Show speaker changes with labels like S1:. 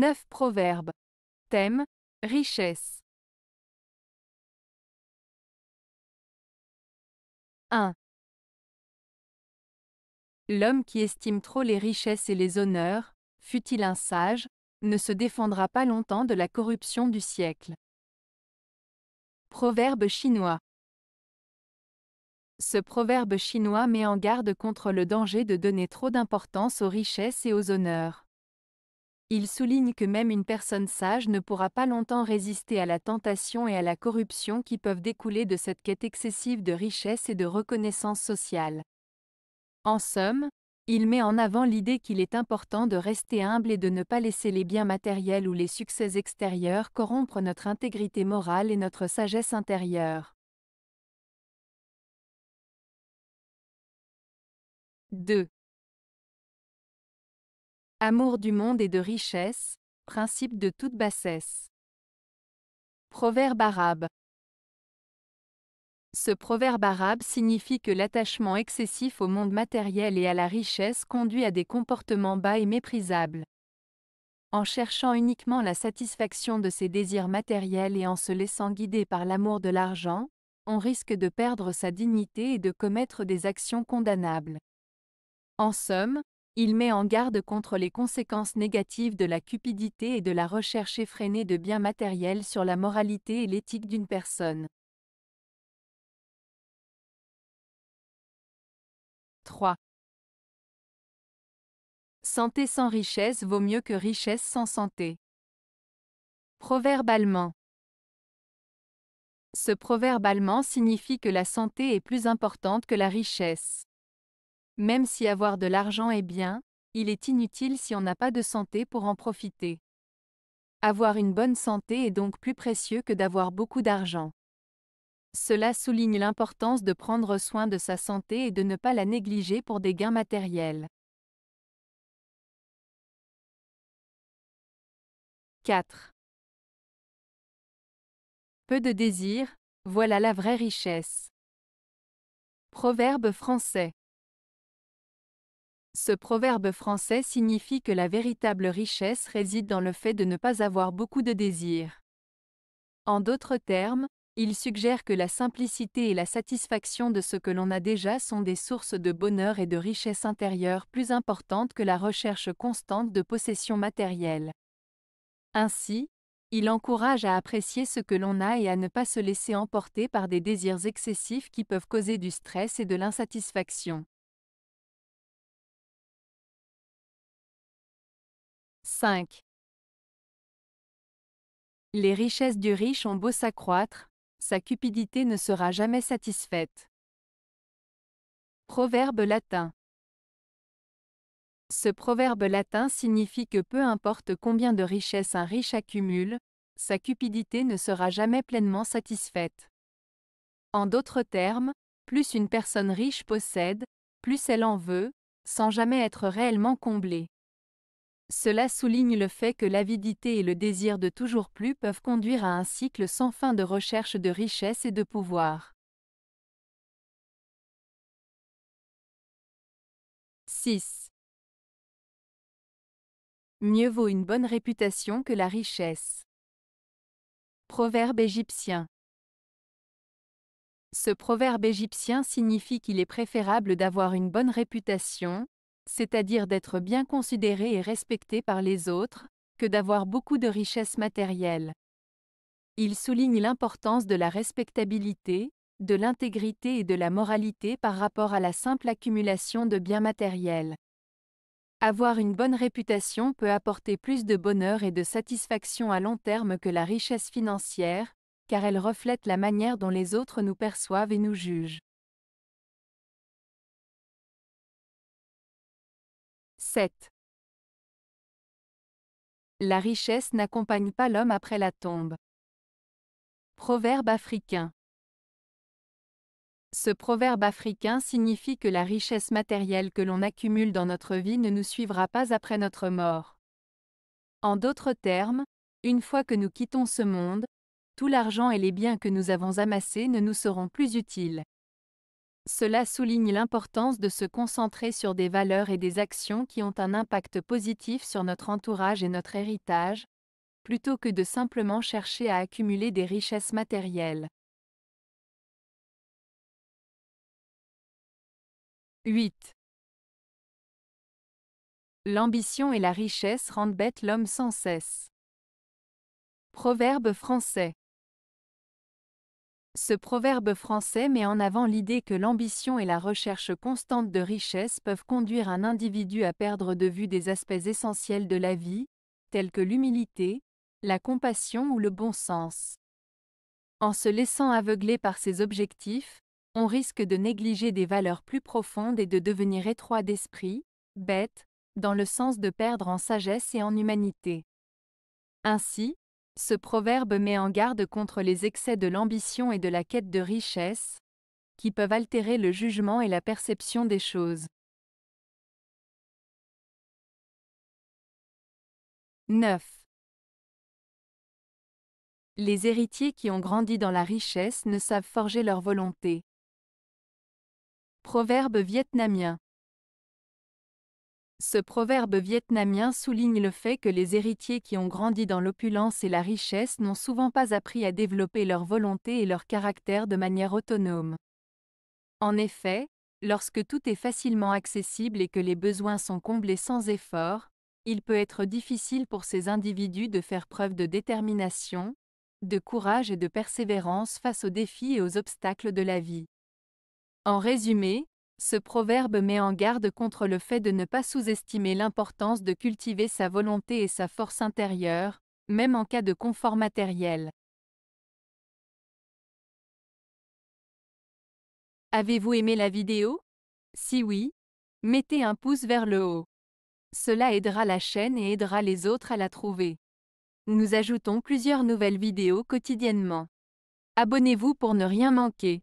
S1: 9 proverbes. Thème Richesse.
S2: 1. L'homme qui estime trop les richesses et les honneurs, fut-il un sage, ne se défendra pas longtemps de la corruption du siècle. Proverbe chinois. Ce proverbe chinois met en garde contre le danger de donner trop d'importance aux richesses et aux honneurs. Il souligne que même une personne sage ne pourra pas longtemps résister à la tentation et à la corruption qui peuvent découler de cette quête excessive de richesse et de reconnaissance sociale. En somme, il met en avant l'idée qu'il est important de rester humble et de ne pas laisser les biens matériels ou les succès extérieurs corrompre notre intégrité morale et notre sagesse intérieure.
S1: 2. Amour du monde et de richesse, principe de toute bassesse.
S2: Proverbe arabe. Ce proverbe arabe signifie que l'attachement excessif au monde matériel et à la richesse conduit à des comportements bas et méprisables. En cherchant uniquement la satisfaction de ses désirs matériels et en se laissant guider par l'amour de l'argent, on risque de perdre sa dignité et de commettre des actions condamnables. En somme, il met en garde contre les conséquences négatives de la cupidité et de la recherche effrénée de biens matériels sur la moralité et l'éthique d'une personne. 3. Santé sans richesse vaut mieux que richesse sans santé. Proverbe allemand. Ce proverbe allemand signifie que la santé est plus importante que la richesse. Même si avoir de l'argent est bien, il est inutile si on n'a pas de santé pour en profiter. Avoir une bonne santé est donc plus précieux que d'avoir beaucoup d'argent. Cela souligne l'importance de prendre soin de sa santé et de ne pas la négliger pour des gains matériels.
S1: 4. Peu de désir, voilà la vraie richesse.
S2: Proverbe français. Ce proverbe français signifie que la véritable richesse réside dans le fait de ne pas avoir beaucoup de désirs. En d'autres termes, il suggère que la simplicité et la satisfaction de ce que l'on a déjà sont des sources de bonheur et de richesse intérieure plus importantes que la recherche constante de possessions matérielles. Ainsi, il encourage à apprécier ce que l'on a et à ne pas se laisser emporter par des désirs excessifs qui peuvent causer du stress et de l'insatisfaction.
S1: 5. Les
S2: richesses du riche ont beau s'accroître, sa cupidité ne sera jamais satisfaite. Proverbe latin. Ce proverbe latin signifie que peu importe combien de richesses un riche accumule, sa cupidité ne sera jamais pleinement satisfaite. En d'autres termes, plus une personne riche possède, plus elle en veut, sans jamais être réellement comblée. Cela souligne le fait que l'avidité et le désir de toujours plus peuvent conduire à un cycle sans fin de recherche de richesse et de pouvoir.
S1: 6. Mieux vaut une bonne réputation que la richesse.
S2: Proverbe égyptien. Ce proverbe égyptien signifie qu'il est préférable d'avoir une bonne réputation, c'est-à-dire d'être bien considéré et respecté par les autres, que d'avoir beaucoup de richesses matérielles. Il souligne l'importance de la respectabilité, de l'intégrité et de la moralité par rapport à la simple accumulation de biens matériels. Avoir une bonne réputation peut apporter plus de bonheur et de satisfaction à long terme que la richesse financière, car elle reflète la manière dont les autres nous perçoivent et nous jugent.
S1: 7. La richesse n'accompagne pas l'homme après la tombe.
S2: Proverbe africain. Ce proverbe africain signifie que la richesse matérielle que l'on accumule dans notre vie ne nous suivra pas après notre mort. En d'autres termes, une fois que nous quittons ce monde, tout l'argent et les biens que nous avons amassés ne nous seront plus utiles. Cela souligne l'importance de se concentrer sur des valeurs et des actions qui ont un impact positif sur notre entourage et notre héritage, plutôt que de simplement chercher à accumuler des richesses matérielles. 8. L'ambition et la richesse rendent bête l'homme sans cesse. Proverbe français. Ce proverbe français met en avant l'idée que l'ambition et la recherche constante de richesse peuvent conduire un individu à perdre de vue des aspects essentiels de la vie, tels que l'humilité, la compassion ou le bon sens. En se laissant aveugler par ses objectifs, on risque de négliger des valeurs plus profondes et de devenir étroit d'esprit, bête, dans le sens de perdre en sagesse et en humanité. Ainsi, ce proverbe met en garde contre les excès de l'ambition et de la quête de richesse, qui peuvent altérer le jugement et la perception des choses. 9. Les héritiers qui ont grandi dans la richesse ne savent forger leur volonté. Proverbe vietnamien. Ce proverbe vietnamien souligne le fait que les héritiers qui ont grandi dans l'opulence et la richesse n'ont souvent pas appris à développer leur volonté et leur caractère de manière autonome. En effet, lorsque tout est facilement accessible et que les besoins sont comblés sans effort, il peut être difficile pour ces individus de faire preuve de détermination, de courage et de persévérance face aux défis et aux obstacles de la vie. En résumé, ce proverbe met en garde contre le fait de ne pas sous-estimer l'importance de cultiver sa volonté et sa force intérieure, même en cas de confort matériel. Avez-vous aimé la vidéo Si oui, mettez un pouce vers le haut. Cela aidera la chaîne et aidera les autres à la trouver. Nous ajoutons plusieurs nouvelles vidéos quotidiennement. Abonnez-vous pour ne rien manquer.